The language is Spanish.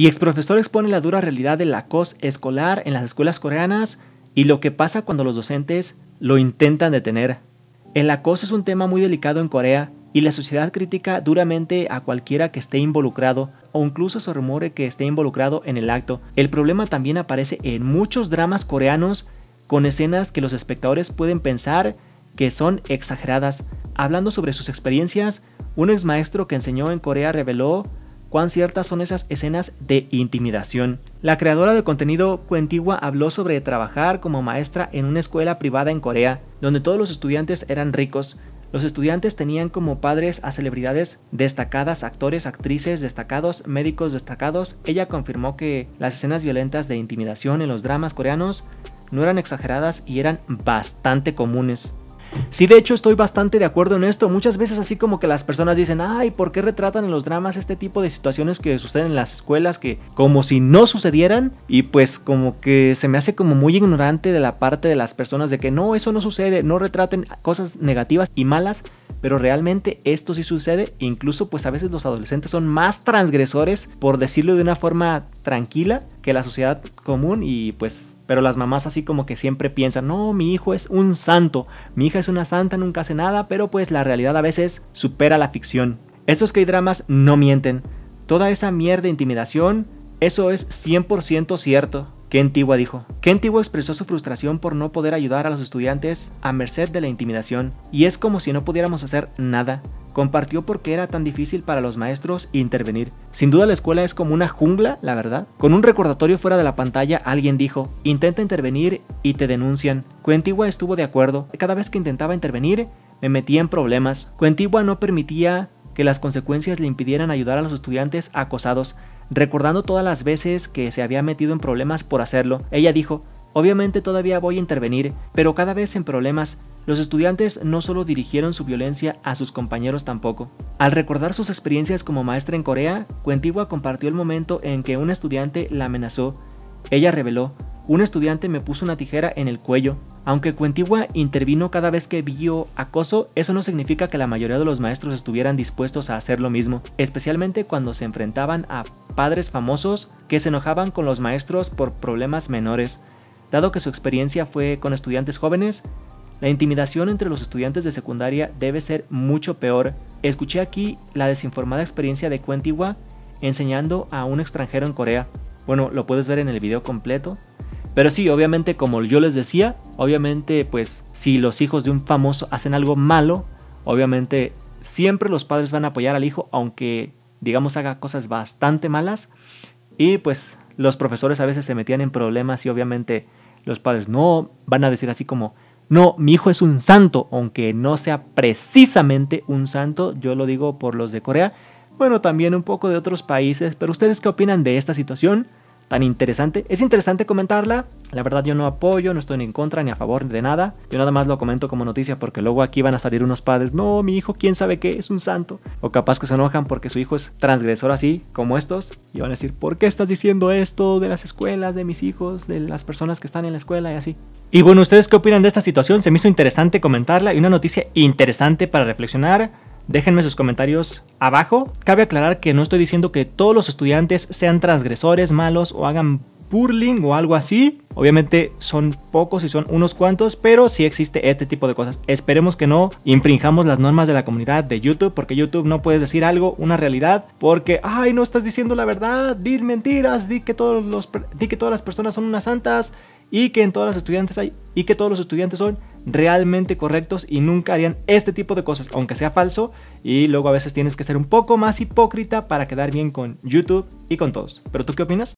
Y exprofesor expone la dura realidad del acoso escolar en las escuelas coreanas y lo que pasa cuando los docentes lo intentan detener. El acoso es un tema muy delicado en Corea y la sociedad critica duramente a cualquiera que esté involucrado o incluso se rumore que esté involucrado en el acto. El problema también aparece en muchos dramas coreanos con escenas que los espectadores pueden pensar que son exageradas. Hablando sobre sus experiencias, un ex maestro que enseñó en Corea reveló cuán ciertas son esas escenas de intimidación. La creadora de contenido Cuentigua habló sobre trabajar como maestra en una escuela privada en Corea, donde todos los estudiantes eran ricos, los estudiantes tenían como padres a celebridades destacadas, actores, actrices destacados, médicos destacados. Ella confirmó que las escenas violentas de intimidación en los dramas coreanos no eran exageradas y eran bastante comunes. Sí, de hecho estoy bastante de acuerdo en esto. Muchas veces así como que las personas dicen, ay, ¿por qué retratan en los dramas este tipo de situaciones que suceden en las escuelas que como si no sucedieran? Y pues como que se me hace como muy ignorante de la parte de las personas de que no, eso no sucede, no retraten cosas negativas y malas, pero realmente esto sí sucede. Incluso pues a veces los adolescentes son más transgresores, por decirlo de una forma tranquila, que la sociedad común y pues pero las mamás así como que siempre piensan, no, mi hijo es un santo, mi hija es una santa, nunca hace nada, pero pues la realidad a veces supera la ficción. Estos hay dramas no mienten. Toda esa mierda de intimidación, eso es 100% cierto. Kentigua dijo. Kentigua expresó su frustración por no poder ayudar a los estudiantes a merced de la intimidación, y es como si no pudiéramos hacer nada. Compartió por qué era tan difícil para los maestros intervenir. Sin duda la escuela es como una jungla, la verdad. Con un recordatorio fuera de la pantalla, alguien dijo, intenta intervenir y te denuncian. Cuentigua estuvo de acuerdo. Cada vez que intentaba intervenir, me metía en problemas. Cuentigua no permitía que las consecuencias le impidieran ayudar a los estudiantes acosados. Recordando todas las veces que se había metido en problemas por hacerlo, ella dijo, Obviamente todavía voy a intervenir, pero cada vez en problemas, los estudiantes no solo dirigieron su violencia a sus compañeros tampoco. Al recordar sus experiencias como maestra en Corea, Cuentigua compartió el momento en que un estudiante la amenazó. Ella reveló, un estudiante me puso una tijera en el cuello. Aunque Cuentigua intervino cada vez que vio acoso, eso no significa que la mayoría de los maestros estuvieran dispuestos a hacer lo mismo, especialmente cuando se enfrentaban a padres famosos que se enojaban con los maestros por problemas menores. Dado que su experiencia fue con estudiantes jóvenes, la intimidación entre los estudiantes de secundaria debe ser mucho peor. Escuché aquí la desinformada experiencia de Quentigua enseñando a un extranjero en Corea. Bueno, lo puedes ver en el video completo. Pero sí, obviamente como yo les decía, obviamente pues si los hijos de un famoso hacen algo malo, obviamente siempre los padres van a apoyar al hijo aunque digamos haga cosas bastante malas. Y pues los profesores a veces se metían en problemas y obviamente los padres no van a decir así como, no, mi hijo es un santo, aunque no sea precisamente un santo, yo lo digo por los de Corea, bueno, también un poco de otros países, pero ustedes qué opinan de esta situación? tan interesante. Es interesante comentarla. La verdad yo no apoyo, no estoy ni en contra ni a favor de nada. Yo nada más lo comento como noticia porque luego aquí van a salir unos padres. No, mi hijo, quién sabe qué, es un santo. O capaz que se enojan porque su hijo es transgresor así como estos. Y van a decir, ¿por qué estás diciendo esto de las escuelas, de mis hijos, de las personas que están en la escuela y así? Y bueno, ¿ustedes qué opinan de esta situación? Se me hizo interesante comentarla y una noticia interesante para reflexionar Déjenme sus comentarios abajo. Cabe aclarar que no estoy diciendo que todos los estudiantes sean transgresores, malos o hagan burling o algo así. Obviamente son pocos y son unos cuantos, pero sí existe este tipo de cosas. Esperemos que no infringamos las normas de la comunidad de YouTube, porque YouTube no puedes decir algo, una realidad, porque, ay, no estás diciendo la verdad, di mentiras, di que, todos di que todas las personas son unas santas y que en todas las estudiantes hay y que todos los estudiantes son realmente correctos y nunca harían este tipo de cosas, aunque sea falso, y luego a veces tienes que ser un poco más hipócrita para quedar bien con YouTube y con todos. ¿Pero tú qué opinas?